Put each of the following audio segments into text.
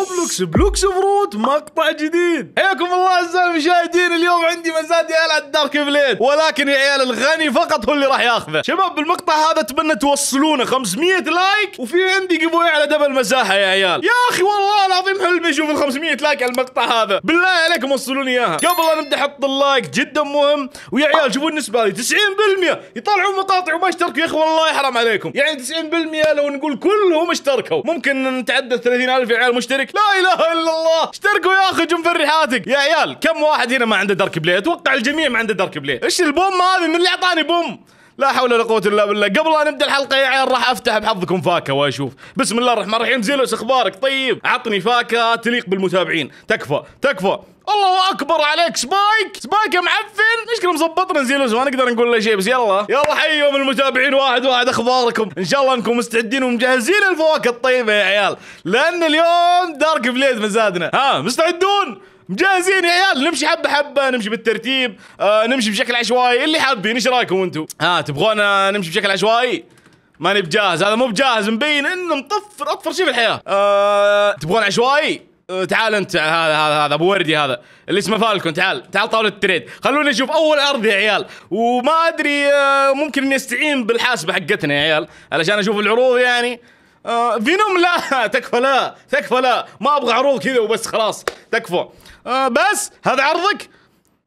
روبلوكس بلوكس بروت مقطع جديد حياكم الله اعزائي المشاهدين اليوم عندي مزاد يا العب الدارك بليد ولكن يا عيال الغني فقط هو اللي راح ياخذه شباب بالمقطع هذا اتمنى توصلونه 500 لايك وفي عندي قبوي على دبل مساحه يا عيال يا اخي والله العظيم حلم اشوف ال 500 لايك على المقطع هذا بالله عليكم وصلوني اياها قبل لا نبدا حط اللايك جدا مهم ويا عيال شوفوا النسبه هذه 90% يطلعون مقاطع وما اشتركوا يا اخي والله حرام عليكم يعني 90% لو نقول كلهم اشتركوا ممكن نتعدى 30000 يا عيال مشترك لا اله الا الله اشتركوا يا اخي جنب ريحاتك يا عيال كم واحد هنا ما عنده دارك بليد اتوقع الجميع ما عنده دارك بليد ايش البوم هذه من اللي اعطاني بوم لا حول ولا قوه الا بالله قبل لا نبدا الحلقه يا عيال راح افتح بحظكم فاكهه واشوف بسم الله الرحمن الرحيم زيلوس اخبارك طيب عطني فاكهه تليق بالمتابعين تكفى تكفى الله اكبر عليك سبايك سبايك يا معفن مشكله مظبطنا زيلوس ما نقدر نقول له شيء بس يلا يلا حيهم المتابعين واحد واحد اخباركم ان شاء الله انكم مستعدين ومجهزين الفواكه الطيبه يا عيال لان اليوم دارك بليد مزادنا ها مستعدون مجهزين يا عيال نمشي حبه حبه نمشي بالترتيب آه نمشي بشكل عشوائي اللي حابين ايش رايكم انتم ها تبغونا نمشي بشكل عشوائي ماني بجاهز هذا مو بجاهز مبين انه مطفر اطفر شيء في الحياه آه تبغون عشوائي آه تعال انت هذا هذا هذا ابو وردي هذا اللي اسمه فالكون تعال تعال طاوله التريد خلوني اشوف اول عرض يا عيال وما ادري آه ممكن اني استعين بالحاسبه حقتنا يا عيال علشان اشوف العروض يعني آه، فينوم لا تكفى لا تكفى لا ما ابغى عروض كذا وبس خلاص تكفى آه بس هذا عرضك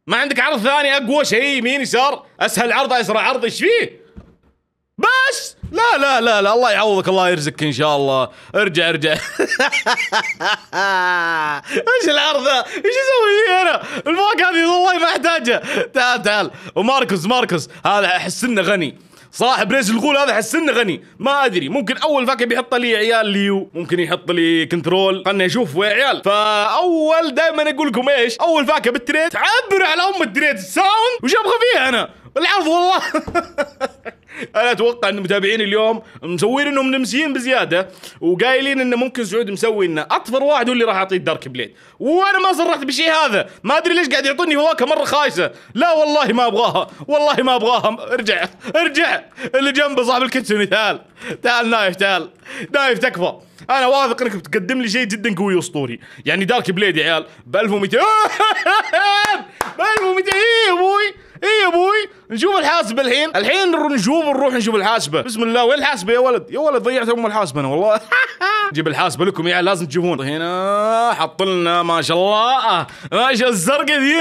ما عندك عرض ثاني اقوى شيء يمين يسار اسهل عرض اسرع عرض ايش فيه بس لا لا لا لا الله يعوضك الله يرزقك ان شاء الله ارجع ارجع ايش العرض ذا؟ ايش اسوي فيه انا؟ الفوق هذه والله ما احتاجها تعال تعال وماركوس ماركوس هذا احس انه غني صاحب ريز الغول هذا انه غني ما ادري ممكن اول فاكهه بيحط لي عيال ليو ممكن يحط لي كنترول خلنا نشوف يا عيال فاول دائما اقول لكم ايش اول فاكهه بالتريد تعبر على ام التريد ساوند وش ابغى فيها انا العرض والله انا اتوقع ان متابعين اليوم مسوين انهم نمسيين بزياده وقايلين انه ممكن سعود مسوي انه اطفر واحد هو اللي راح اعطيه الدارك بليد وانا ما صرحت بشيء هذا ما ادري ليش قاعد يعطوني فواكه مره خايسه لا والله ما ابغاها والله ما ابغاها ارجع ارجع اللي جنبه صاحب الكتسوني تعال تعال نايف تعال نايف تكفى انا واثق انك بتقدم لي شيء جدا قوي واسطوري يعني دارك بليد يا عيال ب 1200 ب 1200 يا ابوي نشوف الحاسبه الحين الحين نشوف نروح نشوف الحاسبه بسم الله وين الحاسبه يا ولد يا ولد ضيعت ام الحاسبه انا والله جيب الحاسبه لكم يعني لازم تجيبون هنا حط لنا ما شاء الله ما شاء الزرقاء ذي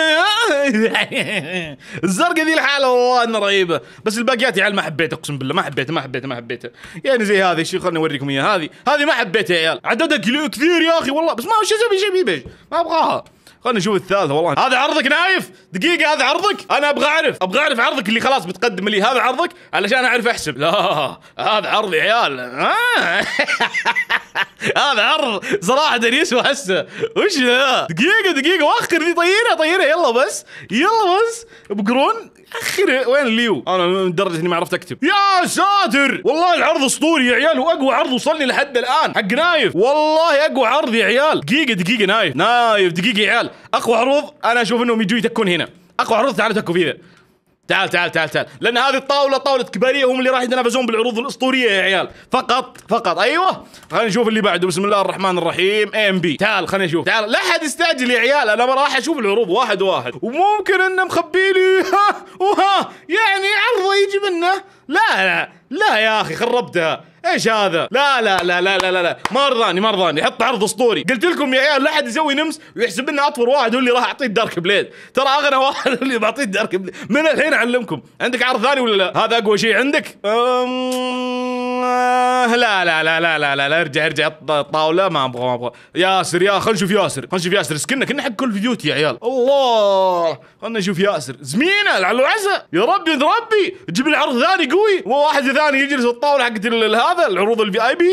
الزرقاء ذي الحاله والله انها رهيبه بس الباقيات يا عيال ما حبيتها اقسم بالله ما حبيتها ما حبيتها ما حبيتها يعني زي هذه شي خليني اوريكم اياها هذه هذه ما حبيتها يا عيال عددها كثير يا اخي والله بس ما شو زي بيجي ما ابغاها خلينا نشوف الثالثه والله هذا عرضك نايف دقيقه هذا عرضك انا ابغى اعرف ابغى اعرف عرضك اللي خلاص بتقدم لي هذا عرضك علشان اعرف احسب لا هذا عرضي عيال آه. هذا عرض صراحه يسوى هسه وش ذا دقيقه دقيقه وخر دي طيرها طيرها يلا بس يلا بس بقرون اخر وين الليو انا لدرجه اني ما عرفت اكتب يا ساتر والله العرض اسطوري يا عيال واقوى عرض وصلني لحد الان حق نايف والله اقوى عرض يا عيال دقيقه دقيقه نايف نايف دقيقه يا عيال اقوى عروض انا اشوف انهم يجوا يتكون هنا اقوى عروض تعالوا تكوا فيها تعال تعال تعال تعال لان هذه الطاوله طاوله كباريه هم اللي راح يتنافسون بالعروض الاسطوريه يا عيال فقط فقط ايوه خلينا نشوف اللي بعده بسم الله الرحمن الرحيم ام بي تعال خلينا نشوف تعال لا احد يستعجل يا عيال انا راح اشوف العروض واحد واحد وممكن انه مخبي لي وها يعني عرضه يجي منه لا لا لا يا اخي خربتها ايش هذا لا لا لا لا لا لا ما رضاني ما رضاني حط عرض اسطوري قلت لكم يا عيال لا احد يسوي نمس ويحسب ان اطفر واحد هو اللي راح اعطيه الدارك بليد ترى اغنى واحد اللي بعطيه الدارك بليد من الحين اعلمكم عندك عرض ثاني ولا لا هذا اقوى شيء عندك لا لا لا لا لا لا, لا ارجع ارجع الطاوله ما ابغى ما ابغى ياسر يا خلينا نشوف ياسر خلينا نشوف ياسر سكنه كنا حق كل فيديوتي يا عيال الله خلنا نشوف ياسر زمينه على العزة يا ربي يا ربي جيب لي عرض ثاني قوي وواحد ثاني يجلس الطاوله حقت هذا العروض الفي اي بي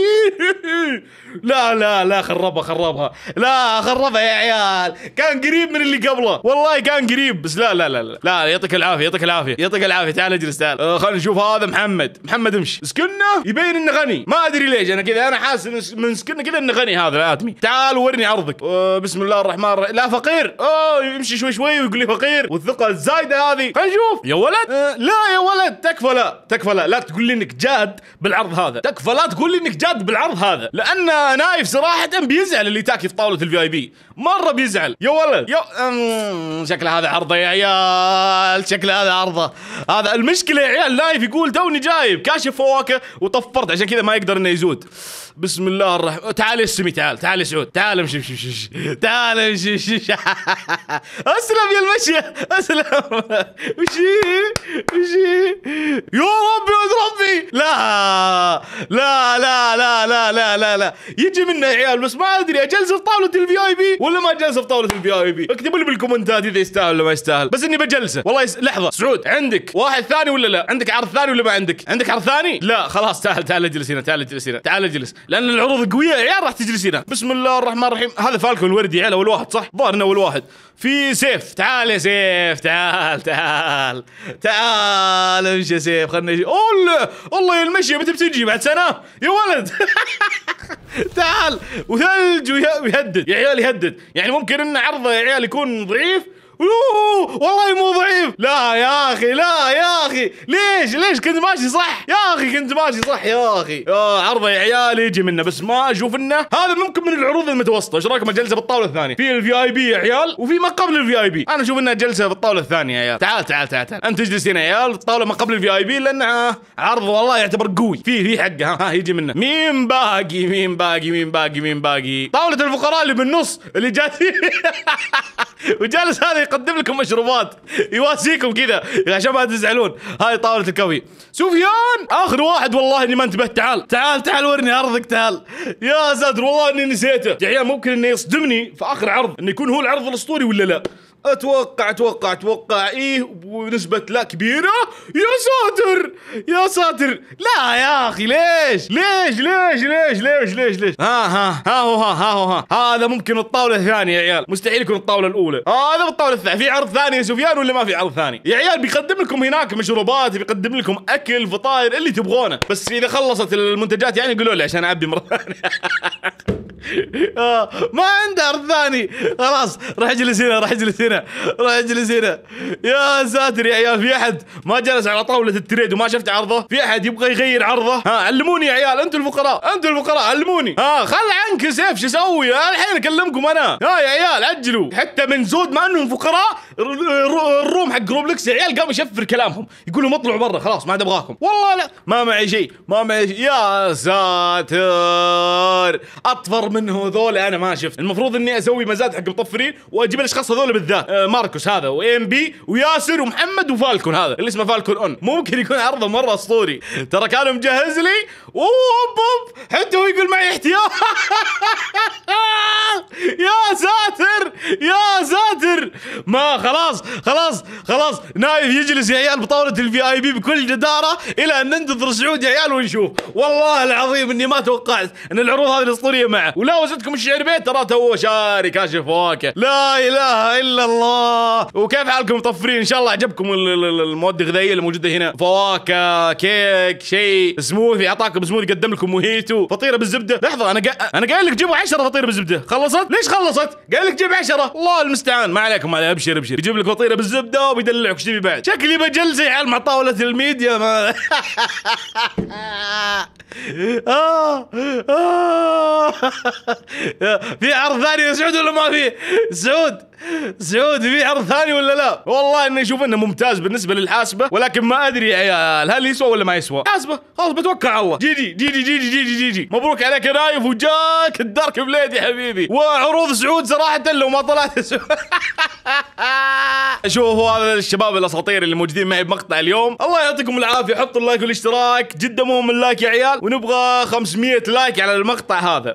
لا لا لا خربها خربها لا خربها يا عيال كان قريب من اللي قبله والله كان قريب بس لا لا لا لا, لا يعطيك العافيه يعطيك العافيه يعطيك العافيه تعال اجلس تعال آه خلينا نشوف هذا محمد محمد امشي سكنه يبين انه غني ما ادري ليش انا كذا انا حاسس من سكنه كذا انه غني هذا الادمي تعال ورني عرضك آه بسم الله الرحمن الرحيم لا فقير اوه يمشي شوي شوي ويقول لي فقير كثير والثقه الزايده هذه نشوف يا ولد أه لا يا ولد تكفى لا تكفى لا لا تقول لي انك جاد بالعرض هذا تكفى لا تقول لي انك جاد بالعرض هذا لان نايف صراحه بيزعل اللي تاكي في طاوله الفي اي بي مره بيزعل يا ولد يا شكل هذا عرضه يا عيال شكل هذا عرضه هذا المشكله يا عيال نايف يقول توني جايب كاشف فواكه وطفرت عشان كذا ما يقدر انه يزود بسم الله الرحمن تعال يا سمي تعال تعال يا سعود تعال امشي امشي امشي تعال امشي امشي اسلم يا المشي اسلم وشي وشي يا ربي يا ربي لا لا لا لا لا لا لا, لا. يجي منا عيال بس ما ادري اجلسه في طاوله الفي اي بي ولا ما اجلسه في طاوله الفي اي بي اكتبوا لي بالكومنتات اذا يستاهل ولا ما يستاهل بس اني بجلسه والله يس... لحظه سعود عندك واحد ثاني ولا لا عندك عرض ثاني ولا ما عندك عندك عرض ثاني لا خلاص تعال تعال اجلس هنا تعال اجلس هنا تعال اجلس لان العروض قويه عيال راح تجلس هنا بسم الله الرحمن الرحيم هذا فالكون الوردي عيال اول واحد صح ظهرنا اول واحد في سيف تعال يا سيف سيف تعال تعال تعال امشي يا سيف خلنا الله والله المشي متى بتجي بعد سنه يا ولد تعال وثلج ويهدد يا عيال يهدد يعني ممكن ان عرضه يا عيال يكون ضعيف والله مو ضعيف لا يا اخي لا يا اخي ليش ليش كنت ماشي صح يا اخي كنت ماشي صح يا اخي آه عرضه يا عيالي يجي منه بس ما اشوف انه هذا ممكن من العروض المتوسطه ايش رايكم جلسه بالطاوله الثانيه في الفي اي بي يا عيال وفي ما قبل الفي اي بي انا اشوف انها جلسه بالطاوله الثانيه يا عيال تعال تعال تعال, تعال. انت تجلس هنا يا عيال الطاوله ما قبل الفي اي بي لانها آه، عرض والله يعتبر قوي في في حقه ها, ها يجي منه مين باقي مين باقي مين باقي مين باقي طاوله الفقراء اللي بالنص اللي جات وجالس هذا يقدم لكم مشروبات يواسيكم كذا عشان ما تزعلون هاي طاوله الكوفي سفيان اخر واحد والله اني ما انتبهت تعال تعال تعال ورني عرضك تعال يا ساتر والله اني نسيته يا عيال ممكن انه يصدمني في اخر عرض انه يكون هو العرض الاسطوري ولا لا اتوقع اتوقع اتوقع ايه ونسبة لا كبيرة يا ساتر يا ساتر لا يا اخي ليش ليش ليش ليش ليش ليش ليش ها ها ها هو ها ها هو ها هذا ممكن الطاولة الثانية يا عيال مستحيل يكون الطاولة الأولى هذا بالطاولة الثانية في عرض ثاني يا سفيان ولا ما في عرض ثاني يا عيال بيقدم لكم هناك مشروبات بيقدم لكم أكل فطاير اللي تبغونه بس إذا خلصت المنتجات يعني قولوا لي عشان أعبي مرة ثانية آه، ما عنده عرض ثاني خلاص راح اجلس هنا راح اجلس هنا راح اجلس هنا يا ساتر يا عيال في احد ما جلس على طاوله التريد وما شفت عرضه في احد يبغى يغير عرضه ها علموني يا عيال انتم الفقراء انتم الفقراء علموني ها خل عنك سيف شو اسوي الحين اكلمكم انا ها يا عيال اجلوا حتى من زود ما انهم فقراء الروم حق روبلكس عيال قام يشفر كلامهم يقول لهم اطلعوا برا خلاص ما عاد ابغاكم والله لا ما معي شيء ما معي شيء يا ساتر اطفر منه هذول انا ما شفت المفروض اني اسوي مزاد حق مطفرين واجيب الاشخاص هذول بالذات آه ماركوس هذا وام بي وياسر ومحمد وفالكون هذا اللي اسمه فالكون اون ممكن يكون عرضه مره اسطوري ترى كان مجهز لي اوب اوب حتى هو يقول معي احتياط يا ساتر يا ساتر ما خ خلاص خلاص خلاص نايف يجلس يا عيال بطاوله الفي اي بي بكل جداره الى ان ننتظر سعود يا عيال ونشوف والله العظيم اني ما توقعت ان العروض هذه الاسطوريه معه ولو وجدتكم الشعر بيت ترى تو شاري كاشف فواكه لا اله الا الله وكيف حالكم مطفرين ان شاء الله عجبكم المواد الغذائيه اللي موجوده هنا فواكه كيك شيء سموثي اعطاكم سموثي قدم لكم موهيتو فطيره بالزبده لحظه انا قا... انا قايل لك جيبوا 10 فطيره بالزبده خلصت ليش خلصت قايل لك جيب 10 الله المستعان ما عليكم على ابشر ابشر يجيب لك فطيره بالزبده وبيدلعك ايش تبي بعد شكلي بجلسي على مع طاوله الميديا ما آه آه في عرض ثاني يا سعود ولا ما في؟ سعود سعود في عرض ثاني ولا لا؟ والله اني اشوف انه ممتاز بالنسبه للحاسبه ولكن ما ادري يا آه، عيال هل يسوى ولا ما يسوى؟ حاسبه خلاص بتوكل على الله جيجي جيجي جيجي جيجي جيجي مبروك عليك يا نايف وجاك الدارك بليد يا حبيبي وعروض سعود صراحه لو ما طلعت شوفوا هذا الشباب الاساطير اللي موجودين معي بمقطع اليوم الله يعطيكم العافيه حطوا اللايك والاشتراك جدا مهم اللايك يا عيال ونبغى 500 لايك على المقطع هذا